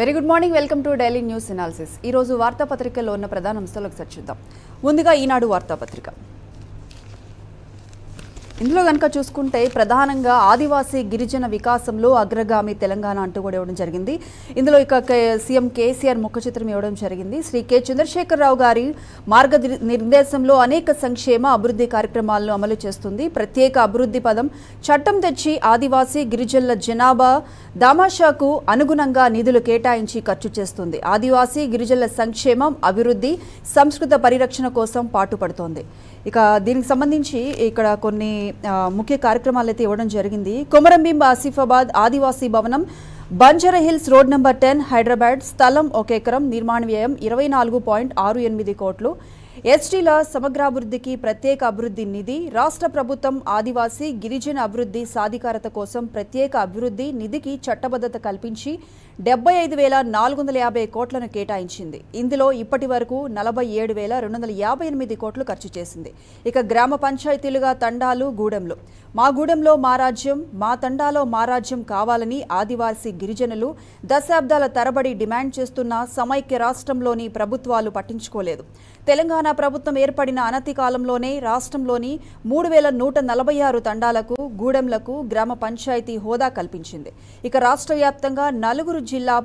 very good morning welcome to daily news analysis ఈరోజు వార్తాపత్రికల్లో ఉన్న ప్రధాన అంశాలకు ఒకసారి ముందుగా ఈనాడు వార్తాపత్రిక ఇందులో కనుక చూసుకుంటే ప్రధానంగా ఆదివాసీ గిరిజన వికాసంలో అగ్రగామి తెలంగాణ అంటూ కూడా ఇవ్వడం జరిగింది ఇందులో ఇక సీఎం కేసీఆర్ ముఖ చిత్రం ఇవ్వడం జరిగింది శ్రీ కె చంద్రశేఖరరావు గారి మార్గ నిర్దేశంలో అనేక సంక్షేమ అభివృద్ధి కార్యక్రమాలను అమలు చేస్తుంది ప్రత్యేక అభివృద్ధి పదం చట్టం తెచ్చి ఆదివాసీ గిరిజనుల జనాభా దామాషాకు అనుగుణంగా నిధులు కేటాయించి ఖర్చు చేస్తుంది ఆదివాసీ గిరిజనుల సంక్షేమం అభివృద్ధి సంస్కృత పరిరక్షణ కోసం పాటుపడుతోంది ఇక దీనికి సంబంధించి ఇక్కడ కొన్ని ముఖ్య కార్యక్రమాలు అయితే ఇవ్వడం జరిగింది Komaram Bheem Asifabad Adivasi Bhavan Banjara hills road number ten Hyderabad స్థలం ఒక ఎకరం నిర్మాణ వ్యయం ఇరవై నాలుగు పాయింట్ ఆరు ఎనిమిది కోట్లు ఎస్టీల సమగ్రాభివృద్ధికి ప్రత్యేక అభివృద్ధి నిధి రాష్ట్ర ప్రభుత్వం ఆదివాసీ గిరిజన అభివృద్ధి సాధికారత కోసం ప్రత్యేక అభివృద్ధి నిధికి చట్టబద్ధత కల్పించి డెబ్బై ఐదు వేల నాలుగు వందల యాభై కోట్లను కేటాయించింది ఇందులో ఇప్పటి వరకు నలభై ఏడు వేల రెండు వందల యాభై ఎనిమిది కోట్లు ఖర్చు చేసింది ఇక గ్రామ పంచాయతీలుగా తండాలు గూడెంలు మా గూడెంలో మా రాజ్యం మా తండాలో మా రాజ్యం కావాలని ఆదివాసీ గిరిజనులు దశాబ్దాల తరబడి డిమాండ్ చేస్తున్న సమైక్య రాష్ట్రంలోని ప్రభుత్వాలు పట్టించుకోలేదు తెలంగాణ ప్రభుత్వం ఏర్పడిన అనతి కాలంలోనే రాష్ట్రంలోని మూడు వేల నూట నలభై ఆరు తండాలకు గూడెంలకు గ్రామ పంచాయతీ హోదా కల్పించింది ఇక రాష్ట్ర వ్యాప్తంగా నలుగురు జిల్లా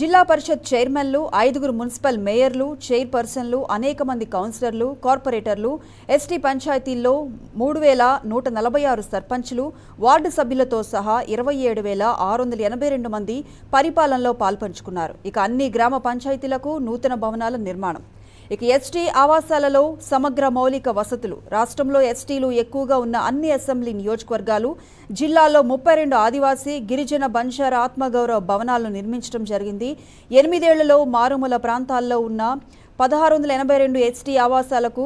జిల్లా పరిషత్ చైర్మన్లు ఐదుగురు మున్సిపల్ మేయర్లు చైర్పర్సన్లు అనేక మంది కౌన్సిలర్లు కార్పొరేటర్లు ఎస్టీ పంచాయతీల్లో మూడు వేల నూట నలభై ఆరు సర్పంచ్లు వార్డు సభ్యులతో సహా ఇరవై ఏడు వేల ఆరు వందల ఎనభై రెండు మంది పరిపాలనలో పాల్పంచుకున్నారు ఇక అన్ని గ్రామ పంచాయతీలకు నూతన భవనాల నిర్మాణం ఇక ఎస్టీ ఆవాసాలలో సమగ్ర మౌలిక వసతులు రాష్ట్రంలో ఎస్టీలు ఎక్కువగా ఉన్న అన్ని అసెంబ్లీ నియోజకవర్గాలు జిల్లాలో ముప్పై రెండు ఆదివాసీ గిరిజన బంజారా ఆత్మగౌరవ భవనాలను నిర్మించడం జరిగింది ఎనిమిదేళ్లలో మారుమూల ప్రాంతాల్లో ఉన్న పదహారు వందల ఎనభై రెండు ఎస్టీ ఆవాసాలకు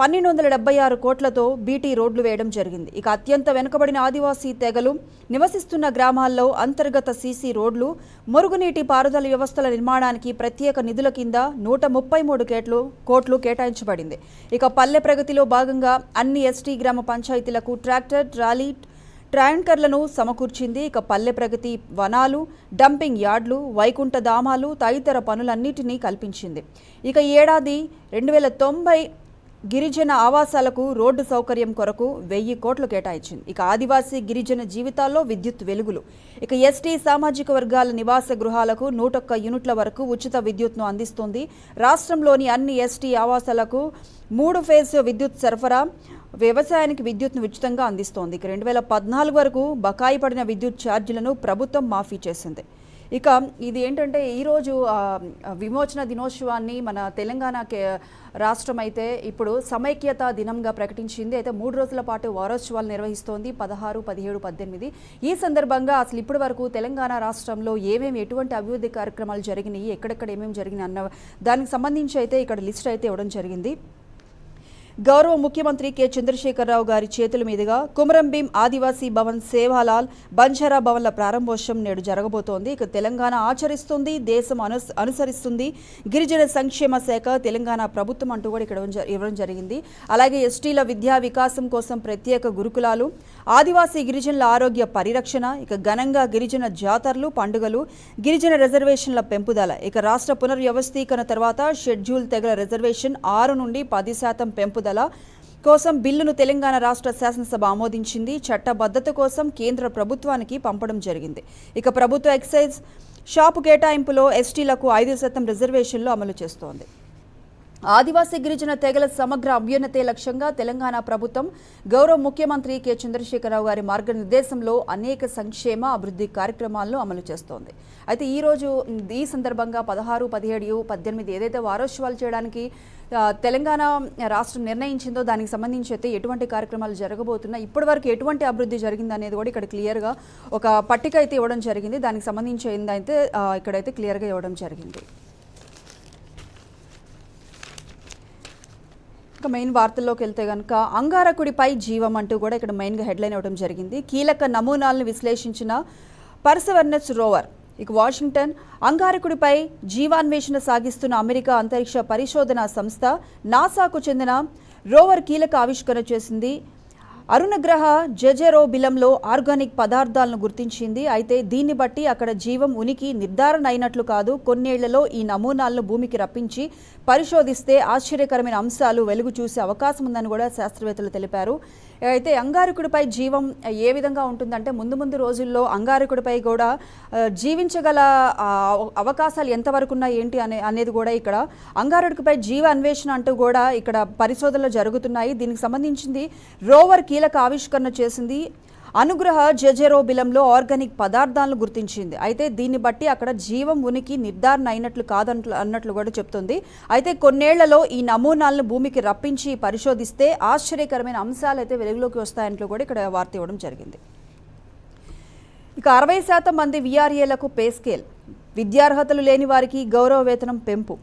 పన్నెండు వందల డెబ్బై ఆరు కోట్లతో బీటీ రోడ్లు వేయడం జరిగింది ఇక అత్యంత వెనుకబడిన ఆదివాసీ తెగలు నివసిస్తున్న గ్రామాల్లో అంతర్గత సీసీ రోడ్లు మురుగునీటి పారుదల వ్యవస్థల నిర్మాణానికి ప్రత్యేక నిధుల కింద నూట ముప్పై మూడు కేట్లు కోట్లు కేటాయించబడింది ఇక పల్లె ప్రగతిలో భాగంగా అన్ని ఎస్టీ గ్రామ పంచాయతీలకు ట్రాక్టర్ ట్రాలీ ట్రాంకర్లను సమకూర్చింది ఇక పల్లె ప్రగతి వనాలు డంపింగ్ యార్డ్లు వైకుంఠ ధామాలు తదితర పనులన్నిటినీ కల్పించింది ఇక ఏడాది రెండు వేల తొంభై గిరిజన ఆవాసాలకు రోడ్డు సౌకర్యం కొరకు వెయ్యి కోట్లు కేటాయించింది ఇక ఆదివాసీ గిరిజన జీవితాల్లో విద్యుత్ వెలుగులు ఇక ఎస్టీ సామాజిక వర్గాల నివాస గృహాలకు నూటొక్క యూనిట్ల వరకు ఉచిత విద్యుత్ను అందిస్తుంది రాష్ట్రంలోని అన్ని ఎస్టీ ఆవాసాలకు మూడు ఫేజ్ విద్యుత్ సరఫరా వ్యవసాయానికి విద్యుత్ను ఉచితంగా అందిస్తోంది ఇక రెండు వేల పద్నాలుగు వరకు బకాయి పడిన విద్యుత్ ఛార్జీలను ప్రభుత్వం మాఫీ చేసింది ఇక ఇది ఏంటంటే ఈరోజు విమోచన దినోత్సవాన్ని మన తెలంగాణ రాష్ట్రం అయితే ఇప్పుడు సమైక్యత దినంగా ప్రకటించింది అయితే మూడు రోజుల పాటు వారోత్సవాలు నిర్వహిస్తోంది పదహారు పదిహేడు పద్దెనిమిది ఈ సందర్భంగా అసలు ఇప్పటి వరకు తెలంగాణ రాష్ట్రంలో ఏమేమి ఎటువంటి అభివృద్ధి కార్యక్రమాలు జరిగినాయి ఎక్కడెక్కడ ఏమేమి జరిగినాయి అన్న దానికి సంబంధించి అయితే ఇక్కడ లిస్ట్ అయితే ఇవ్వడం జరిగింది గౌరవ ముఖ్యమంత్రి కె చంద్రశేఖరరావు గారి చేతుల మీదుగా కుమరంభీం ఆదివాసీ భవన్ సేవాలాల్ బంజారా భవన్ల ప్రారంభోత్సవం నేడు జరగబోతోంది ఇక తెలంగాణ ఆచరిస్తుంది దేశం అనుసరిస్తుంది గిరిజన సంక్షేమ శాఖ తెలంగాణ ప్రభుత్వం అంటూ కూడా ఇక్కడ ఇవ్వడం జరిగింది అలాగే ఎస్టీల విద్యా వికాసం కోసం ప్రత్యేక గురుకులాలు ఆదివాసీ గిరిజనుల ఆరోగ్య పరిరక్షణ ఇక ఘనంగా గిరిజన జాతరలు పండుగలు గిరిజన రిజర్వేషన్ల పెంపుదల ఇక రాష్ట్ర పునర్వ్యవస్థీకరణ తర్వాత షెడ్యూల్ తెగల రిజర్వేషన్ ఆరు నుండి పది శాతం పెంపుదల పెరుగుదల కోసం బిల్లును తెలంగాణ రాష్ట్ర శాసనసభ ఆమోదించింది చట్టబద్ధత కోసం కేంద్ర ప్రభుత్వానికి పంపడం జరిగింది ఇక ప్రభుత్వ ఎక్సైజ్ షాపు కేటాయింపులో ఎస్టీలకు ఐదు శాతం రిజర్వేషన్లు అమలు చేస్తోంది ఆదివాసీ గిరిజన తెగల సమగ్ర అభ్యున్నతే లక్ష్యంగా తెలంగాణ ప్రభుత్వం గౌరవ ముఖ్యమంత్రి కె చంద్రశేఖరరావు గారి మార్గనిర్దేశంలో అనేక సంక్షేమ అభివృద్ధి కార్యక్రమాలను అమలు చేస్తోంది అయితే ఈరోజు ఈ సందర్భంగా పదహారు పదిహేడు పద్దెనిమిది ఏదైతే వారోత్సవాలు చేయడానికి తెలంగాణ రాష్ట్రం నిర్ణయించిందో దానికి సంబంధించి అయితే ఎటువంటి కార్యక్రమాలు జరగబోతున్నాయి ఇప్పటివరకు ఎటువంటి అభివృద్ధి జరిగింది అనేది కూడా ఇక్కడ క్లియర్గా ఒక పట్టిక అయితే ఇవ్వడం జరిగింది దానికి సంబంధించి ఏందైతే ఇక్కడైతే క్లియర్గా ఇవ్వడం జరిగింది మెయిన్ వార్తల్లోకి వెళ్తే కనుక అంగారకుడిపై జీవం అంటూ కూడా ఇక్కడ మెయిన్గా హెడ్లైన్ ఇవ్వడం జరిగింది కీలక నమూనాలను విశ్లేషించిన పర్సవర్నెస్ రోవర్ ఇక వాషింగ్టన్ అంగారకుడిపై జీవాన్వేషణ సాగిస్తున్న అమెరికా అంతరిక్ష పరిశోధన సంస్థ నాసాకు చెందిన రోవర్ కీలక ఆవిష్కరణ చేసింది అరుణగ్రహ జెజెరో బిలంలో ఆర్గానిక్ పదార్థాలను గుర్తించింది అయితే దీన్ని బట్టి అక్కడ జీవం ఉనికి నిర్ధారణ అయినట్లు కాదు కొన్నేళ్లలో ఈ నమూనాలను భూమికి రప్పించి పరిశోధిస్తే ఆశ్చర్యకరమైన అంశాలు వెలుగు చూసే అవకాశం ఉందని కూడా శాస్త్రవేత్తలు తెలిపారు అయితే అంగారకుడిపై జీవం ఏ విధంగా ఉంటుందంటే ముందు ముందు రోజుల్లో అంగారకుడిపై కూడా జీవించగల అవకాశాలు ఎంతవరకు ఉన్నాయి ఏంటి అనే అనేది కూడా ఇక్కడ అంగారకుడిపై జీవ అన్వేషణ అంటూ కూడా ఇక్కడ పరిశోధనలు జరుగుతున్నాయి దీనికి సంబంధించింది రోవర్ కీలక ఆవిష్కరణ చేసింది అనుగ్రహ జెజెరోబిలంలో ఆర్గానిక్ పదార్థాలను గుర్తించింది అయితే దీన్ని బట్టి అక్కడ జీవం ఉనికి నిర్ధారణ అయినట్లు కాదంట్లు అన్నట్లు కూడా చెప్తుంది అయితే కొన్నేళ్లలో ఈ నమూనాలను భూమికి రప్పించి పరిశోధిస్తే ఆశ్చర్యకరమైన అంశాలు అయితే వెలుగులోకి వస్తాయంటూ కూడా ఇక్కడ వార్త ఇవ్వడం జరిగింది ఇక అరవై శాతం మంది విఆర్ఏలకు పే స్కేల్ విద్యార్హతలు లేని వారికి గౌరవ వేతనం పెంపు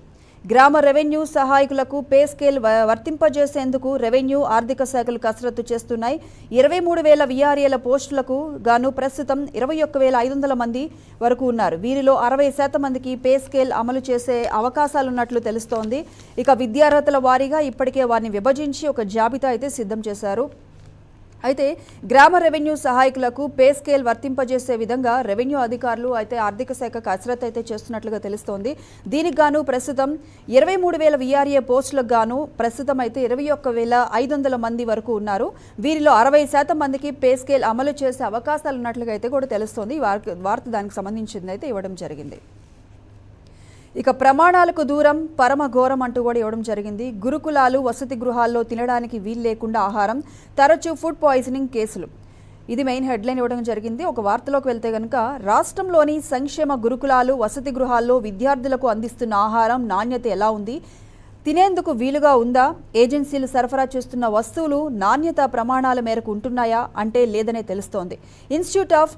గ్రామ రెవెన్యూ సహాయకులకు పే స్కేల్ వర్తింపజేసేందుకు రెవెన్యూ ఆర్థిక శాఖలు కసరత్తు చేస్తున్నాయి ఇరవై మూడు వేల విఆర్ఏల పోస్టులకు గాను ప్రస్తుతం ఇరవై ఒక్క వేల ఐదు వందల మంది వరకు ఉన్నారు వీరిలో అరవై శాతం మందికి పే స్కేల్ అమలు చేసే అవకాశాలున్నట్లు తెలుస్తోంది ఇక విద్యార్హతల వారీగా ఇప్పటికే వారిని విభజించి ఒక జాబితా అయితే సిద్ధం చేశారు అయితే గ్రామ రెవెన్యూ సహాయకులకు పే స్కేల్ వర్తింపజేసే విధంగా రెవెన్యూ అధికారులు అయితే ఆర్థిక శాఖ కసరత్ అయితే చేస్తున్నట్లుగా తెలుస్తోంది దీనికి గాను ప్రస్తుతం ఇరవై మూడు వేల విఆర్ఏ పోస్టులకు గాను ప్రస్తుతం అయితే ఇరవై ఒక్క వేల ఐదు వందల మంది వరకు ఉన్నారు వీరిలో అరవై శాతం మందికి పే స్కేల్ అమలు చేసే అవకాశాలు ఉన్నట్లుగా అయితే కూడా తెలుస్తోంది వార్త దానికి సంబంధించింది అయితే ఇవ్వడం జరిగింది ఇక ప్రమాణాలకు దూరం పరమ ఘోరం అంటూ కూడా ఇవ్వడం జరిగింది గురుకులాలు వసతి గృహాల్లో తినడానికి వీలు లేకుండా ఆహారం తరచూ ఫుడ్ పాయిజనింగ్ కేసులు ఇది మెయిన్ హెడ్లైన్ ఇవ్వడం జరిగింది ఒక వార్తలోకి వెళ్తే కనుక రాష్ట్రంలోని సంక్షేమ గురుకులాలు వసతి గృహాల్లో విద్యార్థులకు అందిస్తున్న ఆహారం నాణ్యత ఎలా ఉంది తినేందుకు వీలుగా ఉందా ఏజెన్సీలు సరఫరా చేస్తున్న వస్తువులు నాణ్యత ప్రమాణాల మేరకు ఉంటున్నాయా అంటే లేదనే తెలుస్తోంది ఇన్స్టిట్యూట్ ఆఫ్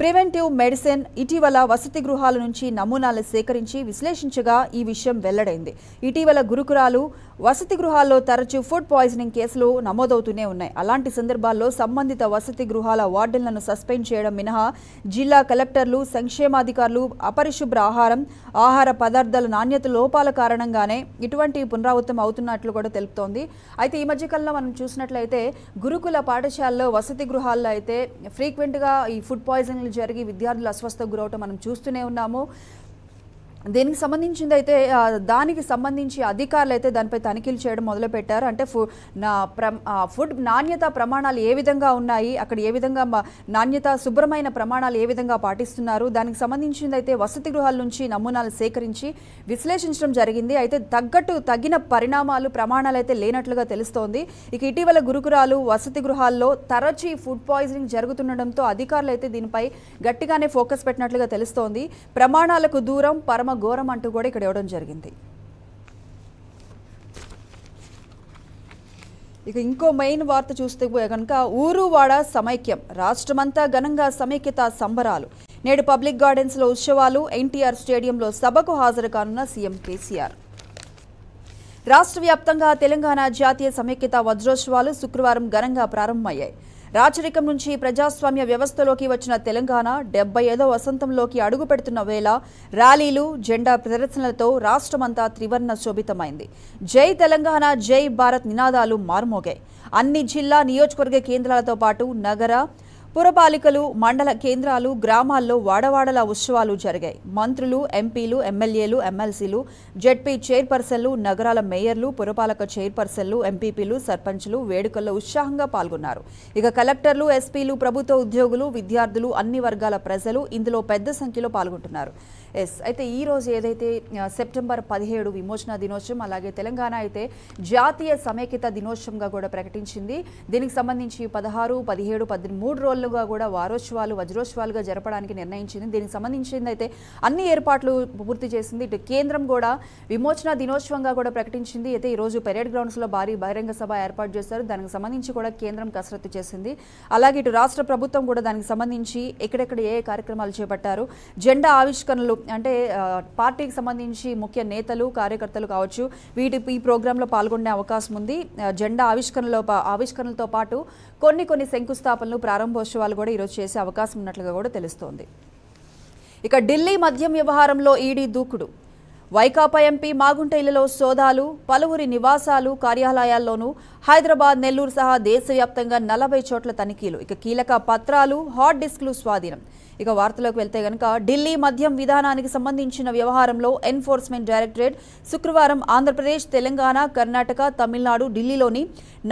ప్రివెంటివ్ మెడిసిన్ ఇటీవల వసతి గృహాల నుంచి నమూనాలు సేకరించి విశ్లేషించగా ఈ విషయం వెల్లడైంది ఇటీవల గురుకురాలు వసతి గృహాల్లో తరచూ ఫుడ్ పాయిజనింగ్ కేసులు నమోదవుతూనే ఉన్నాయి అలాంటి సందర్భాల్లో సంబంధిత వసతి గృహాల వార్డులను సస్పెండ్ చేయడం మినహా జిల్లా కలెక్టర్లు సంక్షేమాధికారులు అపరిశుభ్ర ఆహారం ఆహార పదార్థాల నాణ్యత లోపాల కారణంగానే ఇటువంటి పునరావృతం అవుతున్నట్లు కూడా తెలుపుతోంది అయితే ఈ మధ్యకాలంలో మనం చూసినట్లయితే గురుకుల పాఠశాలలో వసతి గృహాల్లో అయితే ఫ్రీక్వెంట్గా ఈ ఫుడ్ పాయిజనింగ్ జరిగి విద్యార్థులు అస్వస్థకు గురవటం మనం చూస్తూనే ఉన్నాము దీనికి సంబంధించింది అయితే దానికి సంబంధించి అధికారులు అయితే దానిపై తనిఖీలు చేయడం మొదలుపెట్టారు అంటే ఫు నా ప్ర ఫుడ్ నాణ్యత ప్రమాణాలు ఏ విధంగా ఉన్నాయి అక్కడ ఏ విధంగా నాణ్యత శుభ్రమైన ప్రమాణాలు ఏ విధంగా పాటిస్తున్నారు దానికి సంబంధించింది అయితే వసతి గృహాల నుంచి నమూనాలు సేకరించి విశ్లేషించడం జరిగింది అయితే తగ్గట్టు తగిన పరిణామాలు ప్రమాణాలు అయితే లేనట్లుగా తెలుస్తోంది ఇక ఇటీవల గురుకురాలు వసతి గృహాల్లో తరచి ఫుడ్ పాయిజనింగ్ జరుగుతుండడంతో అధికారులు అయితే దీనిపై గట్టిగానే ఫోకస్ పెట్టినట్లుగా తెలుస్తోంది ప్రమాణాలకు దూరం పరమ ఘోరమ ఘోరం అంటూ కూడా ఇక్కడ ఇవ్వడం జరిగింది ఇక ఇంకో మెయిన్ వార్త చూస్తే కనుక ఊరువాడ సమైక్యం రాష్ట్రమంతా ఘనంగా సమైక్యత సంబరాలు నేడు పబ్లిక్ గార్డెన్స్లో ఉత్సవాలు ఎన్టీఆర్ స్టేడియంలో సభకు హాజరు కానున్న సీఎం కేసీఆర్ రాష్ట్ర వ్యాప్తంగా తెలంగాణ జాతీయ సమైక్యత వజ్రోత్సవాలు శుక్రవారం ఘనంగా ప్రారంభమయ్యాయి రాచరికం నుంచి ప్రజాస్వామ్య వ్యవస్థలోకి వచ్చిన తెలంగాణ డెబ్బై ఐదో వసంతంలోకి అడుగు పెడుతున్న వేళ ర్యాలీలు జెండా ప్రదర్శనలతో రాష్ట్రమంతా త్రివర్ణ శోభితమైంది జై తెలంగాణ జై భారత్ నినాదాలు మార్మోగాయి అన్ని జిల్లా నియోజకవర్గ కేంద్రాలతో పాటు నగర పురపాలికలు మండల కేంద్రాలు గ్రామాల్లో వాడవాడల ఉత్సవాలు జరిగాయి మంత్రులు ఎంపీలు ఎమ్మెల్యేలు ఎమ్మెల్సీలు జెడ్పీ చైర్పర్సన్లు నగరాల మేయర్లు పురపాలక చైర్పర్సన్లు ఎంపీపీలు సర్పంచ్లు వేడుకల్లో ఉత్సాహంగా పాల్గొన్నారు ఇక కలెక్టర్లు ఎస్పీలు ప్రభుత్వ ఉద్యోగులు విద్యార్థులు అన్ని వర్గాల ప్రజలు ఇందులో పెద్ద సంఖ్యలో పాల్గొంటున్నారు ఎస్ అయితే ఈ రోజు ఏదైతే సెప్టెంబర్ పదిహేడు విమోచన దినోత్సవం అలాగే తెలంగాణ అయితే జాతీయ సమైక్యత దినోత్సవంగా కూడా ప్రకటించింది దీనికి సంబంధించి పదహారు పదిహేడు పద్దెనిమిది మూడు రోజులుగా కూడా వారోత్సవాలు వజ్రోత్సవాలుగా జరపడానికి నిర్ణయించింది దీనికి సంబంధించింది అయితే అన్ని ఏర్పాట్లు పూర్తి చేసింది ఇటు కేంద్రం కూడా విమోచన దినోత్సవంగా కూడా ప్రకటించింది అయితే ఈ రోజు పెరేడ్ గ్రౌండ్స్లో భారీ బహిరంగ సభ ఏర్పాటు చేశారు దానికి సంబంధించి కూడా కేంద్రం కసరత్తు చేసింది అలాగే ఇటు రాష్ట్ర ప్రభుత్వం కూడా దానికి సంబంధించి ఎక్కడెక్కడ ఏ కార్యక్రమాలు చేపట్టారు జెండా ఆవిష్కరణలు అంటే పార్టీకి సంబంధించి ముఖ్య నేతలు కార్యకర్తలు కావచ్చు వీటి ఈ ప్రోగ్రాంలో పాల్గొనే అవకాశం ఉంది జెండా ఆవిష్కరణలో ఆవిష్కరణలతో పాటు కొన్ని కొన్ని శంకుస్థాపనలు ప్రారంభోత్సవాలు కూడా ఈరోజు చేసే అవకాశం ఉన్నట్లుగా కూడా తెలుస్తోంది ఇక ఢిల్లీ మద్యం వ్యవహారంలో ఈడీ దూకుడు వైకాపా ఎంపీ మాగుంట ఇళ్లలో సోదాలు పలువురి నివాసాలు కార్యాలయాల్లోనూ హైదరాబాద్ నెల్లూరు సహా దేశవ్యాప్తంగా నలభై చోట్ల తనిఖీలు ఇక కీలక పత్రాలు హార్డ్ డిస్క్లు స్వాధీనం ఇక వార్తలకు వెళ్తే గనక ఢిల్లీ మద్యం విధానానికి సంబంధించిన వ్యవహారంలో ఎన్ఫోర్స్మెంట్ డైరెక్టరేట్ శుక్రవారం ఆంధ్రప్రదేశ్ తెలంగాణ కర్ణాటక తమిళనాడు ఢిల్లీలోని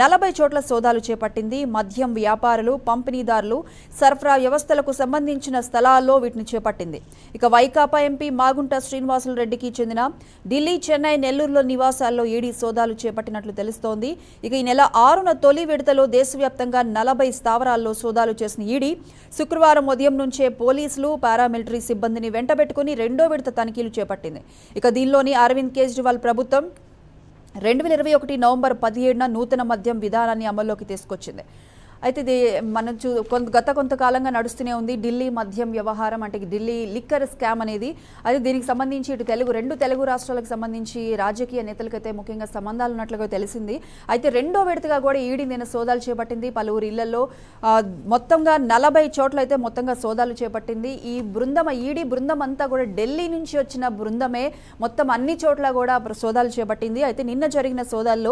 నలభై చోట్ల సోదాలు చేపట్టింది మద్యం వ్యాపారులు పంపిణీదారులు సరఫరా వ్యవస్థలకు సంబంధించిన స్థలాల్లో వీటిని చేపట్టింది ఇక వైకాపా ఎంపీ మాగుంట శ్రీనివాసులు రెడ్డికి చెందిన ఢిల్లీ చెన్నై నెల్లూరులో నివాసాల్లో ఈడీ సోదాలు చేపట్టినట్లు తెలుస్తోంది ఇక ఈ నెల ఆరున తొలి విడతలో దేశవ్యాప్తంగా నలభై స్థావరాల్లో సోదాలు చేసిన ఈడీ శుక్రవారం ఉదయం నుంచే పోలీసులు పారామిలిటరీ సిబ్బందిని వెంటబెట్టుకుని రెండో విడత తనిఖీలు చేపట్టింది ఇక దీనిలోని అరవింద్ కేజ్రీవాల్ ప్రభుత్వం రెండు వేల ఇరవై ఒకటి నవంబర్ పదిహేడున నూతన మద్యం విధానాన్ని అమల్లోకి తీసుకొచ్చింది అయితే ఇది మనం చూ కొంత గత కొంతకాలంగా నడుస్తూనే ఉంది ఢిల్లీ మద్యం వ్యవహారం అంటే ఢిల్లీ లిక్కర్ స్కామ్ అనేది అది దీనికి సంబంధించి ఇటు తెలుగు రెండు తెలుగు రాష్ట్రాలకు సంబంధించి రాజకీయ నేతలకైతే ముఖ్యంగా సంబంధాలు ఉన్నట్లుగా తెలిసింది అయితే రెండో విడతగా కూడా ఈడీ నిన్న సోదాలు చేపట్టింది పలువురు ఇళ్లలో మొత్తంగా నలభై చోట్ల అయితే మొత్తంగా సోదాలు చేపట్టింది ఈ బృందం ఈడీ బృందం అంతా కూడా ఢిల్లీ నుంచి వచ్చిన బృందమే మొత్తం అన్ని చోట్ల కూడా సోదాలు చేపట్టింది అయితే నిన్న జరిగిన సోదాల్లో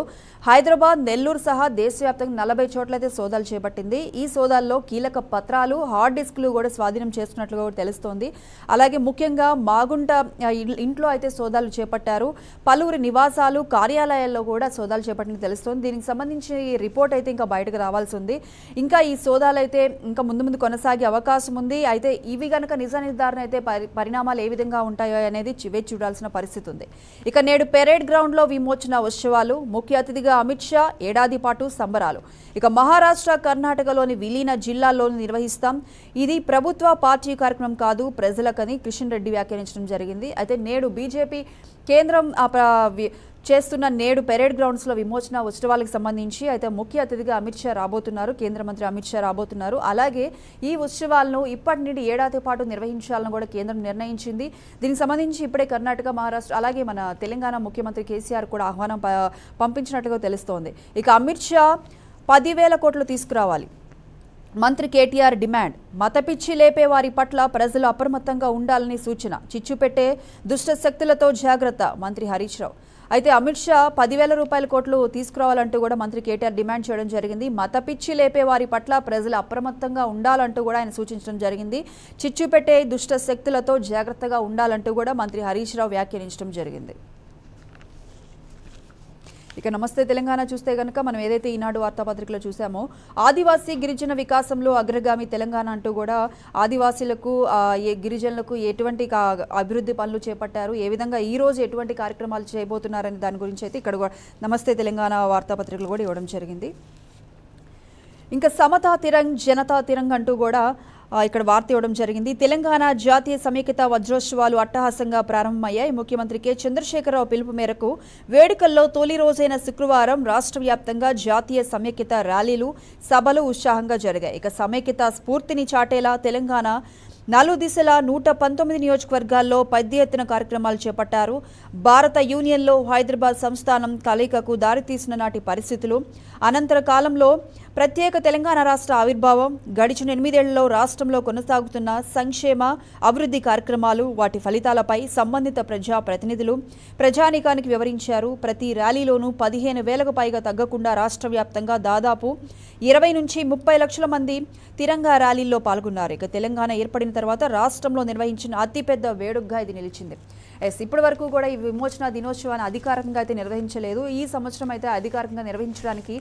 హైదరాబాద్ నెల్లూరు సహా దేశవ్యాప్తంగా నలభై చోట్ల అయితే సోదాలు చేపట్టింది ఈ సోదాల్లో కీలక పత్రాలు హార్డ్ డిస్క్లు కూడా స్వాధీనం చేస్తున్నట్లుగా తెలుస్తోంది అలాగే ముఖ్యంగా మాగుంట ఇంట్లో అయితే సోదాలు చేపట్టారు పలువురి నివాసాలు కార్యాలయాల్లో కూడా సోదాలు చేపట్టిన తెలుస్తోంది దీనికి సంబంధించి రిపోర్ట్ అయితే ఇంకా బయటకు రావాల్సి ఉంది ఇంకా ఈ సోదాలు అయితే ఇంకా ముందు ముందు కొనసాగే అవకాశం ఉంది అయితే ఇవి కనుక నిజ నిర్ధారణ అయితే పరిణామాలు ఏ విధంగా ఉంటాయో అనేది చివే చూడాల్సిన పరిస్థితి ఉంది ఇక నేడు పెరేడ్ గ్రౌండ్లో విమోచన ఉత్సవాలు ముఖ్య అతిథిగా అమిత్ షా ఏడాది పాటు సంబరాలు ఇక మహారాష్ట్ర కర్ణాటకలోని విలీన జిల్లాల్లో నిర్వహిస్తాం ఇది ప్రభుత్వ పార్టీ కార్యక్రమం కాదు ప్రజలకని కిషన్ రెడ్డి వ్యాఖ్యానించడం జరిగింది అయితే నేడు బీజేపీ కేంద్రం చేస్తున్న నేడు పెరేడ్ గ్రౌండ్స్లో విమోచన ఉత్సవాలకు సంబంధించి అయితే ముఖ్య అతిథిగా అమిత్ షా రాబోతున్నారు కేంద్ర మంత్రి అమిత్ షా రాబోతున్నారు అలాగే ఈ ఉత్సవాలను ఇప్పటి నుండి ఏడాది పాటు నిర్వహించాలని కూడా కేంద్రం నిర్ణయించింది దీనికి సంబంధించి ఇప్పుడే కర్ణాటక మహారాష్ట్ర అలాగే మన తెలంగాణ ముఖ్యమంత్రి కేసీఆర్ కూడా ఆహ్వానం పంపించినట్టుగా తెలుస్తోంది ఇక అమిత్ షా పదివేల కోట్లు తీసుకురావాలి మంత్రి కేటీఆర్ డిమాండ్ మతపిచ్చి లేపే వారి పట్ల ప్రజలు అప్రమత్తంగా ఉండాలని సూచన చిచ్చు పెట్టే దుష్ట శక్తులతో జాగ్రత్త మంత్రి హరీష్ రావు అయితే అమిత్ షా పదివేల రూపాయల కోట్లు తీసుకురావాలంటూ కూడా మంత్రి కేటీఆర్ డిమాండ్ చేయడం జరిగింది మత పిచ్చి లేపే వారి పట్ల ప్రజలు అప్రమత్తంగా ఉండాలంటూ కూడా ఆయన సూచించడం జరిగింది చిచ్చు పెట్టే దుష్ట శక్తులతో జాగ్రత్తగా ఉండాలంటూ కూడా మంత్రి హరీష్ రావు వ్యాఖ్యానించడం జరిగింది ఇక నమస్తే తెలంగాణ చూస్తే కనుక మనం ఏదైతే ఈనాడు వార్తాపత్రికలో చూసామో ఆదివాసీ గిరిజన వికాసంలో అగ్రగామి తెలంగాణ అంటూ కూడా ఆదివాసీలకు గిరిజనులకు ఎటువంటి అభివృద్ధి పనులు చేపట్టారు ఏ విధంగా ఈ రోజు ఎటువంటి కార్యక్రమాలు చేయబోతున్నారని దాని గురించి అయితే ఇక్కడ నమస్తే తెలంగాణ వార్తాపత్రికలు కూడా ఇవ్వడం జరిగింది ఇంకా సమతా తిరంగ్ జనతా తిరంగ్ అంటూ కూడా ఇక్కడ వార్త ఇవ్వడం జరిగింది తెలంగాణ జాతీయ సమేకిత వజ్రోత్సవాలు అట్టహాసంగా ప్రారంభమయ్యాయి ముఖ్యమంత్రి కె చంద్రశేఖరరావు పిలుపు మేరకు వేడుకల్లో తొలి రోజైన శుక్రవారం రాష్ట్ర వ్యాప్తంగా జాతీయ సమేకిత ర్యాలీలు సభలు ఉత్సాహంగా జరిగాయి ఇక సమేకిత స్ఫూర్తిని చాటేలా తెలంగాణ నాలుగు దిశల నూట పంతొమ్మిది నియోజకవర్గాల్లో పెద్ద ఎత్తున కార్యక్రమాలు చేపట్టారు భారత యూనియన్లో హైదరాబాద్ సంస్థానం కలయికకు దారితీసిన నాటి పరిస్థితులు అనంతర కాలంలో ప్రత్యేక తెలంగాణ రాష్ట్ర ఆవిర్భావం గడిచిన ఎనిమిదేళ్లలో రాష్ట్రంలో కొనసాగుతున్న సంక్షేమ అభివృద్ధి కార్యక్రమాలు వాటి ఫలితాలపై సంబంధిత ప్రజా ప్రతినిధులు ప్రజానీకానికి వివరించారు ప్రతి ర్యాలీలోనూ పదిహేను వేలకు పైగా తగ్గకుండా రాష్ట్ర వ్యాప్తంగా దాదాపు ఇరవై నుంచి ముప్పై లక్షల మంది తిరంగా ర్యాలీల్లో పాల్గొన్నారు ఇక తెలంగాణ ఏర్పడిన తర్వాత రాష్ట్రంలో నిర్వహించిన అతిపెద్ద వేడుగ్గా ఇది నిలిచింది ఎస్ ఇప్పటి వరకు కూడా ఈ విమోచన దినోత్సవాన్ని అధికారికంగా అయితే నిర్వహించలేదు ఈ సంవత్సరం అయితే అధికారికంగా నిర్వహించడానికి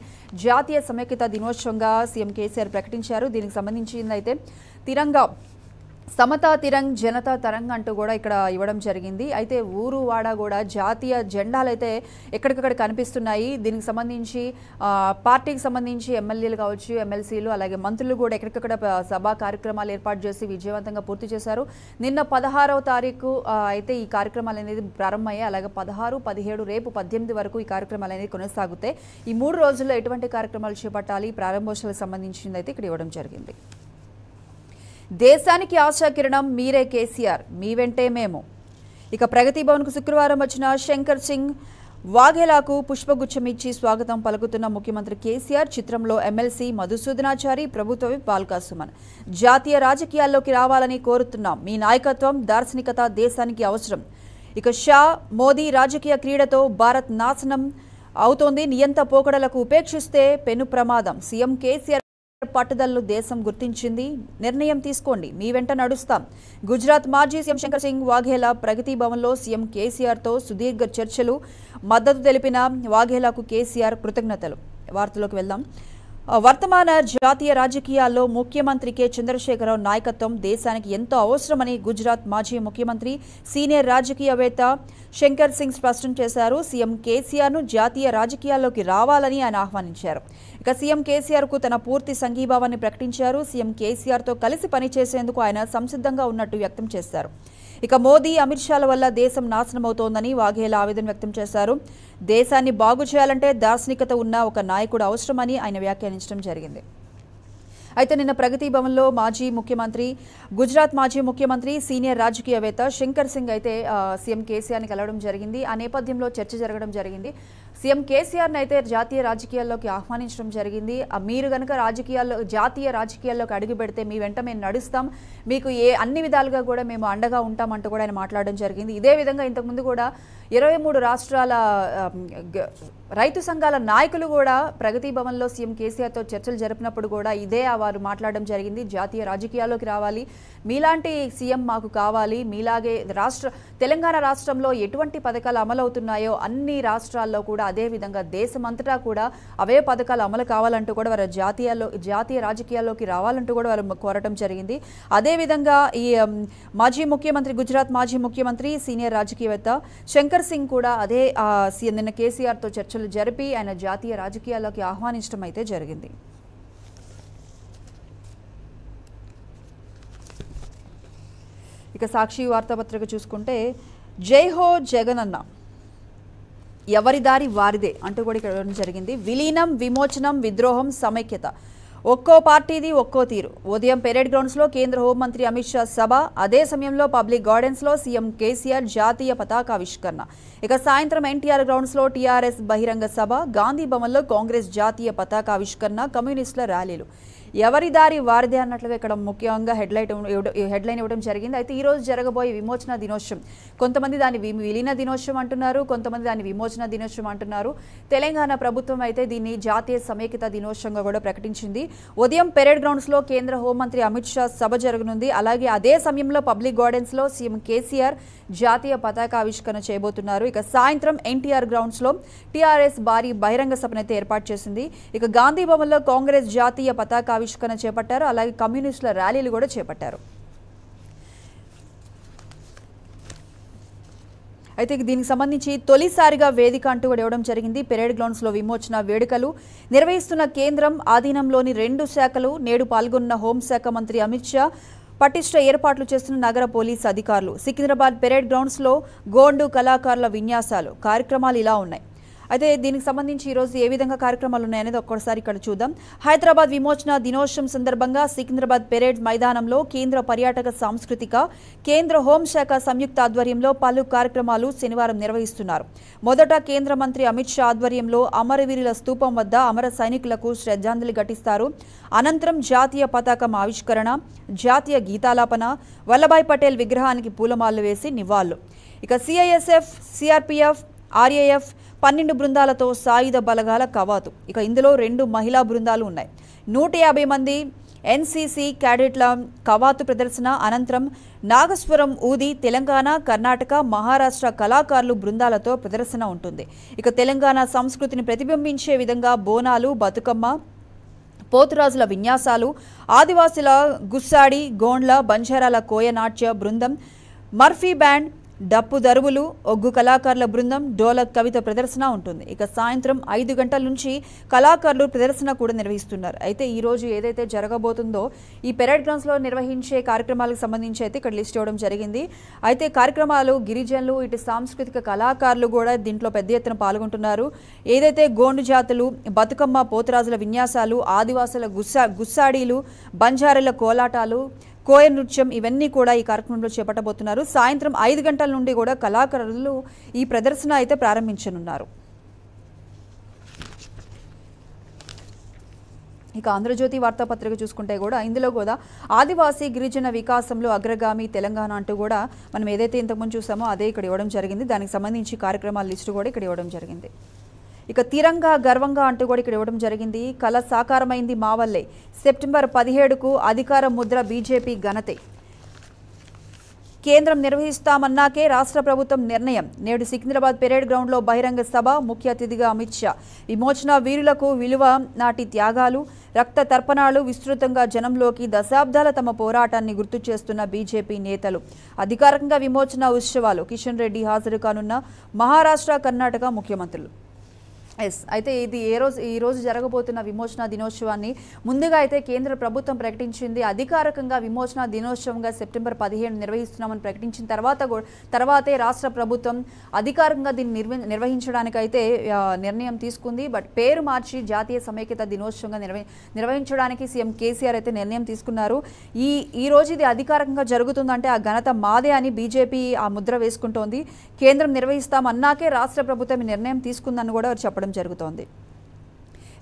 జాతీయ సమైక్యత దినోత్సవంగా సీఎం కేసీఆర్ ప్రకటించారు దీనికి సంబంధించిందైతే తిరంగా సమతా తిరంగ్ జనతా తరంగ్ అంటూ కూడా ఇక్కడ ఇవ్వడం జరిగింది అయితే ఊరు వాడ కూడా జాతీయ జెండాలు అయితే ఎక్కడికక్కడ కనిపిస్తున్నాయి దీనికి సంబంధించి పార్టీకి సంబంధించి ఎమ్మెల్యేలు కావచ్చు ఎమ్మెల్సీలు అలాగే మంత్రులు కూడా ఎక్కడికక్కడ సభా కార్యక్రమాలు ఏర్పాటు చేసి విజయవంతంగా పూర్తి చేశారు నిన్న పదహారవ తారీఖు అయితే ఈ కార్యక్రమాలు అనేది ప్రారంభమయ్యాయి అలాగే పదహారు పదిహేడు రేపు పద్దెనిమిది వరకు ఈ కార్యక్రమాలు అనేది కొనసాగుతాయి ఈ మూడు రోజుల్లో ఎటువంటి కార్యక్రమాలు చేపట్టాలి ప్రారంభోత్సవాలకు సంబంధించింది అయితే ఇక్కడ ఇవ్వడం జరిగింది దేశానికి ఆశాకిరణం మీరే కేసీఆర్ మీ వెంటే మేము ఇక ప్రగతి భవన్కు శుక్రవారం వచ్చిన శంకర్ సింగ్ వాఘేలాకు పుష్పగుచ్చం ఇచ్చి స్వాగతం పలుకుతున్న ముఖ్యమంత్రి కేసీఆర్ చిత్రంలో ఎమ్మెల్సీ మధుసూదనాచారి ప్రభుత్వ పాల్కా సుమన్ జాతీయ రాజకీయాల్లోకి రావాలని కోరుతున్నాం మీ నాయకత్వం దార్శనికత దేశానికి అవసరం ఇక షా మోదీ రాజకీయ క్రీడతో భారత్ నాశనం అవుతోంది నియంత పోకడలకు ఉపేక్షిస్తే పెను ప్రమాదం సీఎం కేసీఆర్ పట్టుదలను దేశం గుర్తించింది నిర్ణయం తీసుకోండి మీ వెంట నడుస్తాం గుజరాత్ మాజీ సీఎం శంకర్ సింగ్ వాఘేలా ప్రగతి భవన్లో సీఎం కేసీఆర్తో సుదీర్ఘ చర్చలు మద్దతు తెలిపిన వాఘేలాకు కేసీఆర్ కృతజ్ఞతలు వార్తలోకి వెళ్దాం వర్తమాన జాతీయ రాజకీయాల్లో ముఖ్యమంత్రి కె చంద్రశేఖరరావు నాయకత్వం దేశానికి ఎంతో అవసరమని గుజరాత్ మాజీ ముఖ్యమంత్రి సీనియర్ రాజకీయవేత్త శంకర్ సింగ్ స్పష్టం చేశారు సీఎం కేసీఆర్ను జాతీయ రాజకీయాల్లోకి రావాలని ఆయన ఆహ్వానించారు ఇక సీఎం కేసీఆర్కు తన పూర్తి సంఘీభావాన్ని ప్రకటించారు సీఎం కేసీఆర్తో కలిసి పనిచేసేందుకు ఆయన సంసిద్ధంగా ఉన్నట్టు వ్యక్తం చేశారు ఇక మోదీ అమిత్ షాల వల్ల దేశం నాశనమవుతోందని వాఘేలా ఆవేదన వ్యక్తం చేశారు దేశాన్ని బాగు చేయాలంటే దార్శనికత ఉన్న ఒక నాయకుడు అవసరమని ఆయన వ్యాఖ్యానించడం జరిగింది అయితే నిన్న ప్రగతి భవన్లో మాజీ ముఖ్యమంత్రి గుజరాత్ మాజీ ముఖ్యమంత్రి సీనియర్ రాజకీయవేత్త శంకర్ సింగ్ అయితే సీఎం కేసీఆర్ని కలవడం జరిగింది ఆ నేపథ్యంలో చర్చ జరగడం జరిగింది సీఎం కేసీఆర్ని అయితే జాతీయ రాజకీయాల్లోకి ఆహ్వానించడం జరిగింది మీరు కనుక రాజకీయాల్లో జాతీయ రాజకీయాల్లోకి అడుగు పెడితే మీ వెంట మేము నడుస్తాం మీకు ఏ అన్ని విధాలుగా కూడా మేము అండగా ఉంటామంటూ కూడా ఆయన మాట్లాడడం జరిగింది ఇదే విధంగా ఇంతకుముందు కూడా ఇరవై మూడు రాష్ట్రాల రైతు సంఘాల నాయకులు కూడా ప్రగతి భవన్లో సీఎం కేసీఆర్తో చర్చలు జరిపినప్పుడు కూడా ఇదే వారు మాట్లాడడం జరిగింది జాతీయ రాజకీయాల్లోకి రావాలి మీలాంటి సీఎం మాకు కావాలి మీలాగే రాష్ట్ర తెలంగాణ రాష్ట్రంలో ఎటువంటి పథకాలు అమలవుతున్నాయో అన్ని రాష్ట్రాల్లో కూడా అదే విధంగా దేశమంతటా కూడా అవే పథకాలు అమలు కావాలంటూ కూడా వారు జాతీయాల్లో జాతీయ రాజకీయాల్లోకి రావాలంటూ కూడా వారు కోరటం జరిగింది అదేవిధంగా ఈ మాజీ ముఖ్యమంత్రి గుజరాత్ మాజీ ముఖ్యమంత్రి సీనియర్ రాజకీయవేత్త శంకర్ సింగ్ కూడా అదే నిన్న కేసీఆర్తో చర్చలు ప్రదర్శనలు జరిపి ఆయన జాతీయ రాజకీయాల్లోకి ఆహ్వానించడం అయితే జరిగింది ఇక సాక్షి వార్తాపత్రిక చూసుకుంటే జై హో జగన్ అన్న ఎవరి దారి వారిదే అంటూ కూడా ఇక్కడ జరిగింది విలీనం విమోచనం విద్రోహం సమైక్యత ఒక్కో పార్టీది ఒక్కో తీరు ఉదయం పెరేడ్ గ్రౌండ్స్ లో కేంద్ర హోంమంత్రి అమిత్ షా సభ అదే సమయంలో పబ్లిక్ గార్డెన్స్ లో సీఎం కేసీఆర్ జాతీయ పతాకావిష్కరణ ఇక సాయంత్రం ఎన్టీఆర్ గ్రౌండ్స్ లో టీఆర్ఎస్ బహిరంగ సభ గాంధీ భవన్లో కాంగ్రెస్ జాతీయ పతాకావిష్కరణ కమ్యూనిస్టుల ర్యాలీలు ఎవరి దారి వారిదే అన్నట్లుగా ఇక్కడ ముఖ్యంగా హెడ్లైట్ హెడ్లైన్ ఇవ్వడం జరిగింది అయితే ఈరోజు జరగబోయే విమోచన దినోత్సవం కొంతమంది దాని విలీన దినోత్సవం అంటున్నారు కొంతమంది దాని విమోచన దినోత్సవం అంటున్నారు తెలంగాణ ప్రభుత్వం అయితే దీన్ని జాతీయ సమైక్యత దినోత్సవంగా కూడా ప్రకటించింది ఉదయం పెరేడ్ గ్రౌండ్స్లో కేంద్ర హోంమంత్రి అమిత్ షా సభ జరగనుంది అలాగే అదే సమయంలో పబ్లిక్ గార్డెన్స్లో సీఎం కేసీఆర్ జాతీయ పతాక ఆవిష్కరణ చేయబోతున్నారు ఇక సాయంత్రం ఎన్టీఆర్ గ్రౌండ్స్లో టీఆర్ఎస్ భారీ బహిరంగ సభనైతే ఏర్పాటు చేసింది ఇక గాంధీ భవన్లో కాంగ్రెస్ జాతీయ పతాక ఆవిష్కరణ చేపట్టారు అలాగే కమ్యూనిస్టుల ర్యాలీలు కూడా చేపట్టారు అయితే దీనికి సంబంధించి తొలిసారిగా వేదిక అంటూ కూడా ఇవ్వడం జరిగింది పెరేడ్ గ్రౌండ్స్లో విమోచన వేడుకలు నిర్వహిస్తున్న కేంద్రం ఆధీనంలోని రెండు శాఖలు నేడు పాల్గొన్న హోంశాఖ మంత్రి అమిత్ షా పటిష్ట ఏర్పాట్లు చేస్తున్న నగర పోలీస్ అధికారులు సికింద్రాబాద్ పెరేడ్ గ్రౌండ్స్లో గోండు కళాకారుల విన్యాసాలు కార్యక్రమాలు ఇలా ఉన్నాయి అయితే దీనికి సంబంధించి ఈరోజు ఏ విధంగా కార్యక్రమాలు ఉన్నాయనేది ఒక్కొక్కసారి ఇక్కడ చూద్దాం హైదరాబాద్ విమోచన దినోత్సవం సందర్భంగా సికింద్రాబాద్ పెరేడ్ మైదానంలో కేంద్ర పర్యాటక సాంస్కృతిక కేంద్ర హోంశాఖ సంయుక్త ఆధ్వర్యంలో పలు కార్యక్రమాలు శనివారం నిర్వహిస్తున్నారు మొదట కేంద్ర మంత్రి అమిత్ షా ఆధ్వర్యంలో అమరవీరుల స్తూపం వద్ద అమర సైనికులకు శ్రద్ధాంజలి ఘటిస్తారు అనంతరం జాతీయ పతాకం ఆవిష్కరణ జాతీయ గీతాలాపన వల్లభాయ్ పటేల్ విగ్రహానికి పూలమాలలు వేసి నివాళులు ఇక సిఐఎస్ఎఫ్ సిఆర్పిఎఫ్ ఆర్ఏఎఫ్ పన్నెండు బృందాలతో సాయుధ బలగాల కవాతు ఇక ఇందులో రెండు మహిళా బృందాలు ఉన్నాయి నూట యాభై మంది ఎన్సీసీ క్యాడెట్ల కవాతు ప్రదర్శన అనంతరం నాగస్వరం ఊది తెలంగాణ కర్ణాటక మహారాష్ట్ర కళాకారులు బృందాలతో ప్రదర్శన ఉంటుంది ఇక తెలంగాణ సంస్కృతిని ప్రతిబింబించే విధంగా బోనాలు బతుకమ్మ పోతురాజుల విన్యాసాలు ఆదివాసుల గుస్సాడి గోండ్ల బంజారాల కోయనాట్య బృందం మర్ఫీ బ్యాండ్ డప్పు దరువులు ఒగ్గు కళాకారుల బృందం డోలక్ కవిత ప్రదర్శన ఉంటుంది ఇక సాయంత్రం ఐదు గంటల నుంచి కళాకారులు ప్రదర్శన కూడా నిర్వహిస్తున్నారు అయితే ఈ రోజు ఏదైతే జరగబోతుందో ఈ పెరడ్ గ్రౌండ్స్లో నిర్వహించే కార్యక్రమాలకు సంబంధించి అయితే ఇక్కడ లిస్ట్ ఇవ్వడం జరిగింది అయితే కార్యక్రమాలు గిరిజనులు ఇటు సాంస్కృతిక కళాకారులు కూడా దీంట్లో పెద్ద ఎత్తున పాల్గొంటున్నారు ఏదైతే గోండు జాతులు బతుకమ్మ పోతరాజుల విన్యాసాలు ఆదివాసుల గుస్సా గుస్సాడీలు బంజారుల కోలాటాలు కోయ నృత్యం ఇవన్నీ కూడా ఈ కార్యక్రమంలో చేపట్టబోతున్నారు సాయంత్రం ఐదు గంటల నుండి కూడా కళాకారులు ఈ ప్రదర్శన అయితే ప్రారంభించనున్నారు ఇక ఆంధ్రజ్యోతి వార్తాపత్రిక చూసుకుంటే కూడా ఇందులో కూడా ఆదివాసీ గిరిజన వికాసంలో అగ్రగామి తెలంగాణ అంటూ కూడా మనం ఏదైతే ఇంతకుముందు చూసామో అదే ఇక్కడ ఇవ్వడం జరిగింది దానికి సంబంధించి కార్యక్రమాల లిస్టు కూడా ఇక్కడ ఇవ్వడం జరిగింది ఇక తీరంగా గర్వంగా అంటూ కూడా ఇక్కడ ఇవ్వడం జరిగింది కళ సాకారమైంది మా వల్లే సెప్టెంబర్ పదిహేడుకు అధికార ముద్ర బీజేపీ ఘనతే కేంద్రం నిర్వహిస్తామన్నాకే రాష్ట్ర ప్రభుత్వం నిర్ణయం నేడు సికింద్రాబాద్ పెరేడ్ గ్రౌండ్లో బహిరంగ సభ ముఖ్య అతిథిగా అమిత్ షా విమోచన వీరులకు విలువ నాటి త్యాగాలు రక్త తర్పణాలు విస్తృతంగా జనంలోకి దశాబ్దాల తమ పోరాటాన్ని గుర్తు చేస్తున్న బీజేపీ నేతలు అధికారికంగా విమోచన ఉత్సవాలు కిషన్ రెడ్డి హాజరు కానున్న మహారాష్ట్ర కర్ణాటక ముఖ్యమంత్రులు ఎస్ అయితే ఇది ఏ రోజు ఈ రోజు జరగబోతున్న విమోచన దినోత్సవాన్ని ముందుగా అయితే కేంద్ర ప్రభుత్వం ప్రకటించింది అధికారికంగా విమోచన దినోత్సవంగా సెప్టెంబర్ పదిహేను నిర్వహిస్తున్నామని ప్రకటించిన తర్వాత తర్వాతే రాష్ట్ర ప్రభుత్వం అధికారికంగా దీన్ని నిర్వహించడానికి నిర్వహించడానికైతే నిర్ణయం తీసుకుంది బట్ పేరు మార్చి జాతీయ సమైక్యత దినోత్సవంగా నిర్వ నిర్వహించడానికి సీఎం కేసీఆర్ అయితే నిర్ణయం తీసుకున్నారు ఈ ఈ రోజు ఇది అధికారికంగా జరుగుతుందంటే ఆ ఘనత మాదే అని బీజేపీ ఆ ముద్ర వేసుకుంటోంది కేంద్రం నిర్వహిస్తామన్నాకే రాష్ట్ర ప్రభుత్వం నిర్ణయం తీసుకుందని కూడా చెప్పారు రావడం జరుగుతోంది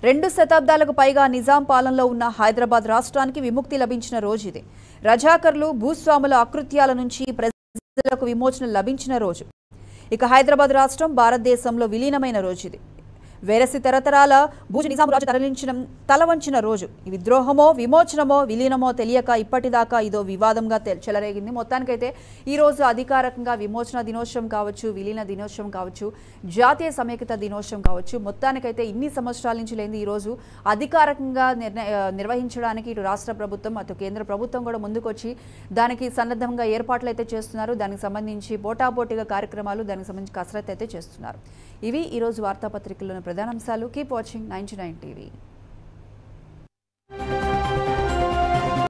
రెండు శతాబ్దాలకు పైగా నిజాం పాలనలో ఉన్న హైదరాబాద్ రాష్ట్రానికి విముక్తి లభించిన రోజు ఇది రజాకర్లు భూస్వాముల అకృత్యాల నుంచి ప్రజలకు విమోచన లభించిన రోజు ఇక హైదరాబాద్ రాష్ట్రం భారతదేశంలో విలీనమైన రోజు ఇది వేరసి తరతరాల భూజ నిజాంరాజు తరలించిన తలవంచిన రోజు విద్రోహమో విమోచనమో విలీనమో తెలియక ఇప్పటిదాకా ఇదో వివాదంగా చెలరేగింది మొత్తానికైతే ఈరోజు అధికారికంగా విమోచన దినోత్సవం కావచ్చు విలీన దినోత్సవం కావచ్చు జాతీయ సమైక్యత దినోత్సవం కావచ్చు మొత్తానికైతే ఇన్ని సంవత్సరాల నుంచి లేని ఈరోజు అధికారికంగా నిర్వహించడానికి ఇటు రాష్ట్ర ప్రభుత్వం అటు కేంద్ర ప్రభుత్వం కూడా ముందుకొచ్చి దానికి సన్నద్ధంగా ఏర్పాట్లు అయితే చేస్తున్నారు దానికి సంబంధించి పోటాపోటీగా కార్యక్రమాలు దానికి సంబంధించి కసరత్తు అయితే చేస్తున్నారు ఇవి ఈరోజు వార్తాపత్రికల్లోని ప్రధానాంశాలు keep watching ninety nine TV